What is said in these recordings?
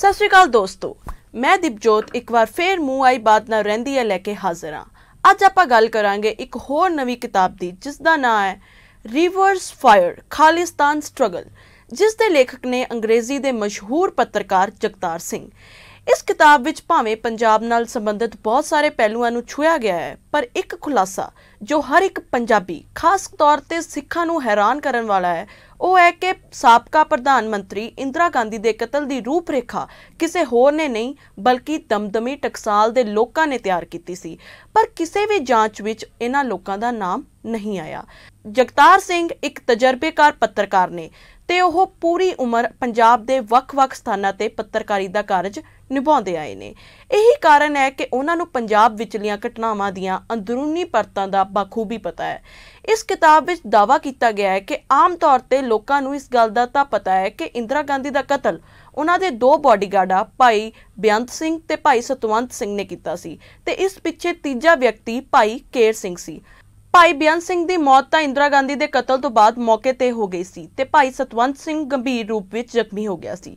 ਸਤਿ ਸ਼੍ਰੀ ਅਕਾਲ ਦੋਸਤੋ ਮੈਂ ਦਿਪਜੋਤ ਇੱਕ ਵਾਰ ਫੇਰ ਮੂੰਹ ਆਈ ਬਾਤ ਨਾਲ ਰਹਿੰਦੀ ਹੈ ਲੈ ਕੇ ਹਾਜ਼ਰ ਹਾਂ ਅੱਜ ਆਪਾਂ ਗੱਲ ਕਰਾਂਗੇ ਇੱਕ ਹੋਰ ਨਵੀਂ ਕਿਤਾਬ ਦੀ ਜਿਸ ਦਾ ਨਾਮ ਹੈ ਰਿਵਰਸ ਫਾਇਰ ਖਾਲਿਸਤਾਨ ਸਟਰਗਲ ਜਿਸ ਦੇ ਲੇਖਕ ਨੇ ਅੰਗਰੇਜ਼ੀ ਦੇ ਮਸ਼ਹੂਰ ਪੱਤਰਕਾਰ ਜਗਤਾਰ ਸਿੰਘ ਇਸ ਕਿਤਾਬ ਵਿੱਚ ਭਾਵੇਂ ਪੰਜਾਬ ਨਾਲ ਸੰਬੰਧਿਤ ਬਹੁਤ ਸਾਰੇ ਪਹਿਲੂਆਂ ਨੂੰ ਛੁਇਆ ਗਿਆ ਹੈ ਪਰ ਇੱਕ ਖੁਲਾਸਾ ਜੋ ਹਰ ਇੱਕ ਪੰਜਾਬੀ ਖਾਸ ਤੌਰ ਤੇ ਸਿੱਖਾਂ ਨੂੰ ਹੈਰਾਨ ਕਰਨ ਵਾਲਾ ਹੈ ਉਹ ਹੈ ਕਿ ਸਾਬਕਾ ਪ੍ਰਧਾਨ ਮੰਤਰੀ ਇੰਦਰਾ ਗਾਂਧੀ ਦੇ ਕਤਲ ਦੀ ਰੂਪਰੇਖਾ ਕਿਸੇ ਹੋਰ ਨੇ ਨਹੀਂ ਬਲਕਿ ਦਮਦਮੀ ਟਕਸਾਲ ਦੇ ਲੋਕਾਂ ਨੇ ਤਿਆਰ ਕੀਤੀ ਸੀ ਪਰ ਕਿਸੇ ਵੀ ਜਾਂਚ ਵਿੱਚ ਇਹਨਾਂ ਲੋਕਾਂ ਦਾ ਨਾਮ ਨਹੀਂ ਆਇਆ ਜਗਤਾਰ ਸਿੰਘ ਇੱਕ ਤਜਰਬੇਕਾਰ ਪੱਤਰਕਾਰ ਨੇ ਤੇ ਉਹ ਪੂਰੀ ਉਮਰ ਪੰਜਾਬ ਦੇ ਵੱਖ-ਵੱਖ ਸਥਾਨਾਂ ਤੇ ਪੱਤਰਕਾਰੀ ਦਾ ਕਾਰਜ ਨਿਭਾਉਂਦੇ ਆਏ ਨੇ ਇਹੀ ਕਾਰਨ ਹੈ ਕਿ ਉਹਨਾਂ ਨੂੰ ਪੰਜਾਬ ਵਿਚਲੀਆਂ ਘਟਨਾਵਾਂ ਦੀਆਂ ਅੰਦਰੂਨੀ ਪਰਤਾਂ ਦਾ ਬਖੂਬੀ ਪਤਾ ਹੈ ਇਸ ਕਿਤਾਬ ਵਿੱਚ ਦਾਵਾ ਕੀਤਾ ਗਿਆ ਹੈ ਕਿ ਆਮ ਤੌਰ ਤੇ ਲੋਕਾਂ ਨੂੰ ਇਸ ਗੱਲ ਦਾ ਤਾਂ ਪਤਾ ਹੈ ਕਿ ਇੰਦਰਾ ਗਾਂਧੀ ਦਾ ਕਤਲ ਉਹਨਾਂ ਦੇ ਦੋ ਬਾਡੀਗਾਰਡਾਂ ਭਾਈ ਬਿਆੰਤ ਸਿੰਘ ਤੇ ਭਾਈ ਸਤਵੰਤ ਸਿੰਘ ਨੇ ਕੀਤਾ ਸੀ ਤੇ ਇਸ ਪਿੱਛੇ ਤੀਜਾ ਵਿਅਕਤੀ ਭਾਈ ਕੇਰ ਸਿੰਘ ਸੀ ਭਾਈ ਬਿਆਨ ਸਿੰਘ ਦੀ ਮੌਤ ਤਾਂ ਇੰਦਰਾ ਗਾਂਧੀ ਦੇ ਕਤਲ ਤੋਂ ਬਾਅਦ ਮੌਕੇ ਤੇ ਹੋ ਗਈ ਸੀ ਤੇ ਭਾਈ ਸਤਵੰਤ ਸਿੰਘ ਗੰਭੀਰ ਰੂਪ ਵਿੱਚ ਜ਼ਖਮੀ ਹੋ ਗਿਆ ਸੀ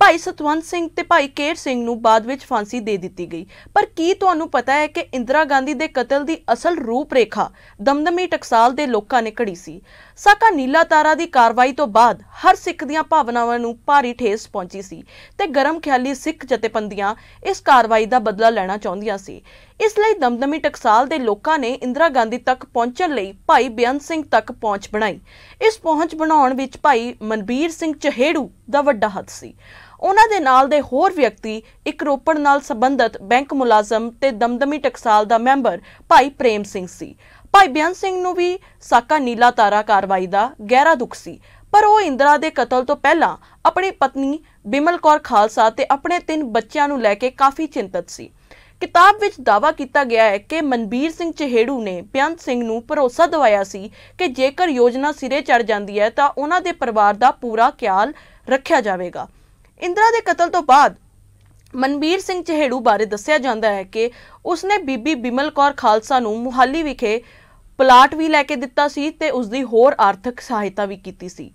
ਭਾਈ ਸਤਵੰਤ ਸਿੰਘ ਤੇ ਭਾਈ ਕੇਰ ਸਿੰਘ ਨੂੰ ਬਾਅਦ ਵਿੱਚ ਫਾਂਸੀ ਦੇ ਦਿੱਤੀ ਗਈ ਪਰ ਕੀ ਤੁਹਾਨੂੰ ਪਤਾ ਹੈ ਕਿ ਇੰਦਰਾ ਗਾਂਧੀ ਦੇ ਕਤਲ ਦੀ ਅਸਲ ਰੂਪ ਰੇਖਾ ਦਮਦਮੀ ਟਕਸਾਲ ਦੇ ਲੋਕਾਂ ਨੇ ਘੜੀ ਸੀ ਸਾਕਾ ਨੀਲਾ ਤਾਰਾ ਦੀ ਕਾਰਵਾਈ ਤੋਂ ਬਾਅਦ ਹਰ ਸਿੱਖ ਦੀਆਂ ਭਾਵਨਾਵਾਂ ਨੂੰ ਭਾਰੀ ਠੇਸ ਪਹੁੰਚੀ ਸੀ ਤੇ ਗਰਮ ਖਿਆਲੀ ਸਿੱਖ ਜਥੇਬੰਦੀਆਂ ਇਸ ਕਾਰਵਾਈ ਦਾ ਬਦਲਾ ਲੈਣਾ ਚਾਹੁੰਦੀਆਂ ਸੀ ਇਸ ਲਈ ਦਮਦਮੀ ਟਕਸਾਲ ਦੇ ਲੋਕਾਂ ਨੇ ਇੰਦਰਾ ਗਾਂਧੀ ਤੱਕ ਪਹੁੰਚਣ ਲਈ ਭਾਈ ਬਿਆਨ ਸਿੰਘ ਤੱਕ ਪਹੁੰਚ ਬਣਾਈ ਇਸ ਪਹੁੰਚ ਬਣਾਉਣ ਵਿੱਚ ਭਾਈ ਮਨਬੀਰ ਸਿੰਘ ਚਹੇੜੂ ਦਾ ਵੱਡਾ ਹੱਥ ਸੀ ਉਹਨਾਂ ਦੇ ਨਾਲ ਦੇ ਹੋਰ ਵਿਅਕਤੀ ਇੱਕ ਰੋਪੜ ਨਾਲ ਸੰਬੰਧਤ ਬੈਂਕ ਮੁਲਾਜ਼ਮ ਤੇ ਦਮਦਮੀ ਟਕਸਾਲ ਦਾ ਮੈਂਬਰ ਭਾਈ ਪ੍ਰੇਮ ਸਿੰਘ ਸੀ ਭਾਈ ਬਿਆਨ ਸਿੰਘ ਨੂੰ ਵੀ ਸਾਕਾ ਨੀਲਾ ਤਾਰਾ ਕਾਰਵਾਈ ਦਾ ਗਹਿਰਾ ਦੁੱਖ ਸੀ ਪਰ ਉਹ ਇੰਦਰਾ ਦੇ ਕਤਲ ਤੋਂ ਪਹਿਲਾਂ ਆਪਣੀ ਪਤਨੀ ਬਿਮਲ ਕੌਰ ਖਾਲਸਾ ਤੇ ਆਪਣੇ ਤਿੰਨ ਬੱਚਿਆਂ ਨੂੰ ਲੈ ਕੇ ਕਾਫੀ ਚਿੰਤਤ ਸੀ ਕਿਤਾਬ ਵਿੱਚ ਦਾਵਾ ਕੀਤਾ ਗਿਆ ਹੈ ਕਿ ਮਨਬੀਰ ਸਿੰਘ ਚਿਹੜੂ ਨੇ ਬਿਆਨ ਸਿੰਘ ਨੂੰ ਭਰੋਸਾ ਦਿਵਾਇਆ ਸੀ ਕਿ ਜੇਕਰ ਯੋਜਨਾ ਸਿਰੇ ਚੜ ਜਾਂਦੀ ਹੈ ਤਾਂ ਉਹਨਾਂ ਦੇ ਪਰਿਵਾਰ ਦਾ ਪੂਰਾ ਖਿਆਲ ਰੱਖਿਆ ਜਾਵੇਗਾ ਇੰਦਰਾ ਦੇ ਕਤਲ ਤੋਂ ਬਾਅਦ ਮਨਬੀਰ ਸਿੰਘ ਚਿਹੜੂ ਬਾਰੇ ਦੱਸਿਆ ਜਾਂਦਾ ਹੈ ਕਿ ਉਸਨੇ ਬੀਬੀ ਬਿਮਲ ਕੌਰ ਖਾਲਸਾ ਨੂੰ ਮੁਹਾਲੀ ਵਿਖੇ ਪਲਾਟ ਵੀ ਲੈ ਕੇ ਦਿੱਤਾ ਸੀ ਤੇ ਉਸ ਦੀ ਹੋਰ ਆਰਥਿਕ ਸਹਾਇਤਾ ਵੀ ਕੀਤੀ ਸੀ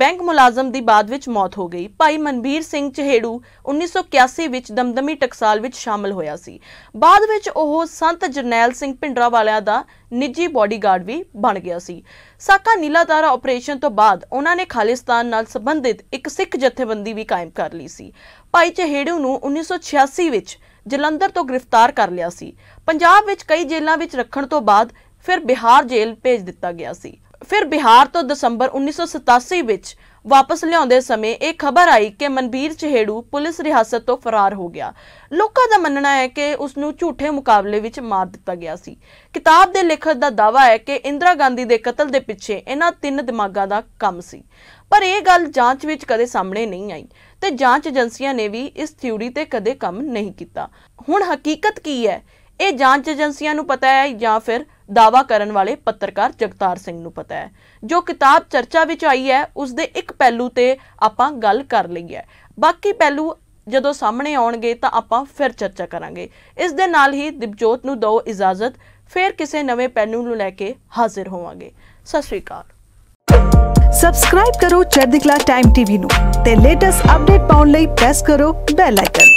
ਬੈਂਕ ਮੁਲਾਜ਼ਮ ਦੀ ਬਾਅਦ ਵਿੱਚ ਮੌਤ ਹੋ ਗਈ ਭਾਈ ਮਨਵੀਰ ਸਿੰਘ ਚਹੇੜੂ 1981 ਵਿੱਚ ਦਮਦਮੀ ਟਕਸਾਲ ਵਿੱਚ ਸ਼ਾਮਲ ਹੋਇਆ ਸੀ ਬਾਅਦ ਵਿੱਚ ਉਹ ਸੰਤ ਜਰਨੈਲ ਸਿੰਘ ਪਿੰਡਰਾ ਵਾਲਿਆਂ ਦਾ ਨਿੱਜੀ ਬਾਡੀਗਾਰਡ ਵੀ ਬਣ ਗਿਆ ਸੀ ਸਾਕਾ ਨੀਲਾਦਾਰਾ ਆਪਰੇਸ਼ਨ ਤੋਂ ਬਾਅਦ ਉਹਨਾਂ ਨੇ ਖਾਲਿਸਤਾਨ ਨਾਲ ਸੰਬੰਧਿਤ ਇੱਕ ਸਿੱਖ ਜਥੇਬੰਦੀ ਵੀ ਕਾਇਮ ਕਰ ਲਈ ਸੀ ਭਾਈ ਚਹੇੜੂ ਨੂੰ 1986 ਵਿੱਚ ਜਲੰਧਰ ਤੋਂ ਗ੍ਰਿਫਤਾਰ ਕਰ ਲਿਆ ਸੀ ਪੰਜਾਬ ਵਿੱਚ ਕਈ ਜੇਲ੍ਹਾਂ ਵਿੱਚ ਰੱਖਣ ਤੋਂ ਬਾਅਦ ਫਿਰ ਬਿਹਾਰ ਜੇਲ੍ਹ ਭੇਜ ਦਿੱਤਾ ਗਿਆ ਸੀ ਫਿਰ ਬਿਹਾਰ ਤੋਂ ਦਸੰਬਰ 1987 ਵਿੱਚ ਵਾਪਸ ਲਿਆਉਂਦੇ ਸਮੇਂ ਇਹ ਖਬਰ ਆਈ ਕਿ ਮਨਬੀਰ ਚਹੇੜੂ ਪੁਲਿਸ ਰਿਹਾਸਤ ਤੋਂ ਫਰਾਰ ਹੋ ਗਿਆ ਲੋਕਾਂ ਦਾ ਮੰਨਣਾ ਹੈ ਕਿ ਉਸ ਨੂੰ ਝੂਠੇ ਮੁਕਾਬਲੇ ਵਿੱਚ ਮਾਰ ਦਿੱਤਾ ਗਿਆ ਸੀ ਕਿਤਾਬ ਦੇ ਲੇਖਕ ਦਾ ਦਾਵਾ ਹੈ ਕਿ ਇੰਦਰਾ ਗਾਂਧੀ ਦੇ ਕਤਲ ਦੇ ਪਿੱਛੇ ਇਹਨਾਂ ਤਿੰਨ ਦਿਮਾਗਾਂ ਦਾ ਕੰਮ ਸੀ ਪਰ ਇਹ ਗੱਲ ਜਾਂਚ ਵਿੱਚ ਕਦੇ ਸਾਹਮਣੇ ਨਹੀਂ ਆਈ ਤੇ ਜਾਂਚ ਏਜੰਸੀਆਂ ਨੇ ਵੀ ਇਸ ਥਿਊਰੀ ਤੇ ਕਦੇ ਕੰਮ ਨਹੀਂ ਕੀਤਾ ਹੁਣ ਹਕੀਕਤ ਕੀ ਹੈ ਇਹ ਜਾਂਚ ਏਜੰਸੀਆਂ ਨੂੰ ਪਤਾ ਹੈ ਜਾਂ ਫਿਰ ਦਾਵਾ ਕਰਨ ਵਾਲੇ ਪੱਤਰਕਾਰ ਜਗਤਾਰ ਸਿੰਘ ਨੂੰ ਪਤਾ ਹੈ ਜੋ ਕਿਤਾਬ ਚਰਚਾ ਵਿੱਚ ਆਈ ਹੈ ਉਸ ਦੇ ਇੱਕ ਪਹਿਲੂ ਤੇ ਆਪਾਂ ਗੱਲ ਕਰ ਲਈ ਹੈ ਬਾਕੀ ਪਹਿਲੂ ਜਦੋਂ ਸਾਹਮਣੇ ਆਉਣਗੇ ਤਾਂ ਆਪਾਂ ਫਿਰ ਚਰਚਾ ਕਰਾਂਗੇ ਇਸ ਦੇ ਨਾਲ ਹੀ ਦਿਪਜੋਤ ਨੂੰ ਦਿਓ ਇਜਾਜ਼ਤ ਫਿਰ ਕਿਸੇ ਨਵੇਂ ਪਹਿਲੂ ਨੂੰ ਲੈ ਕੇ ਹਾਜ਼ਰ ਹੋਵਾਂਗੇ ਸਤਿ ਸ਼੍ਰੀ ਅਕਾਲ ਸਬਸਕ੍ਰਾਈਬ ਕਰੋ ਚੜ੍ਹਦੀ ਕਲਾ ਟਾਈਮ ਟੀਵੀ ਨੂੰ ਤੇ ਲੇਟੈਸਟ ਅਪਡੇਟ ਪਾਉਣ ਲਈ ਪ੍ਰੈਸ ਕਰੋ ਬੈਲ ਆਈਕਨ